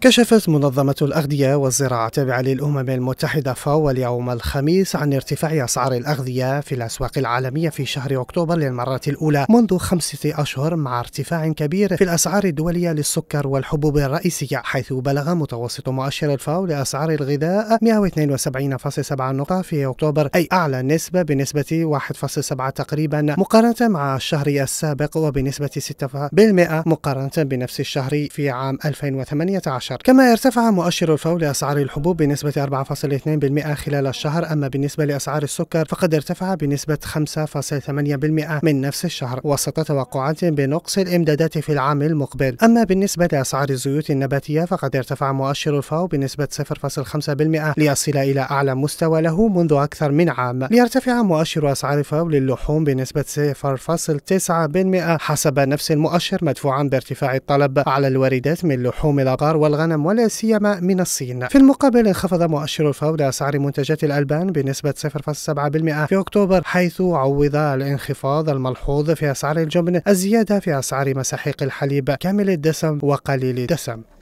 كشفت منظمة الأغذية والزراعة التابعة للأمم المتحدة فاو اليوم الخميس عن ارتفاع أسعار الأغذية في الأسواق العالمية في شهر أكتوبر للمرة الأولى منذ خمسة أشهر مع ارتفاع كبير في الأسعار الدولية للسكر والحبوب الرئيسية حيث بلغ متوسط مؤشر الفاو لأسعار الغذاء 172.7 نقطة في أكتوبر أي أعلى نسبة بنسبة 1.7 تقريبا مقارنة مع الشهر السابق وبنسبة 6% مقارنة بنفس الشهر في عام 2018 كما ارتفع مؤشر الفو لأسعار الحبوب بنسبة 4.2% خلال الشهر أما بالنسبة لأسعار السكر فقد ارتفع بنسبة 5.8% من نفس الشهر وسط توقعات بنقص الإمدادات في العام المقبل أما بالنسبة لأسعار الزيوت النباتية فقد ارتفع مؤشر الفاو بنسبة 0.5% ليصل إلى أعلى مستوى له منذ أكثر من عام ليرتفع مؤشر أسعار الفاو للحوم بنسبة 0.9% حسب نفس المؤشر مدفوعا بارتفاع الطلب على الواردات من لحوم الأغار والغ الغنم ولا سيما من الصين في المقابل انخفض مؤشر الفوضى اسعار منتجات الألبان بنسبة 0.7% في أكتوبر حيث عوض الانخفاض الملحوظ في أسعار الجبن الزيادة في أسعار مساحيق الحليب كامل الدسم وقليل الدسم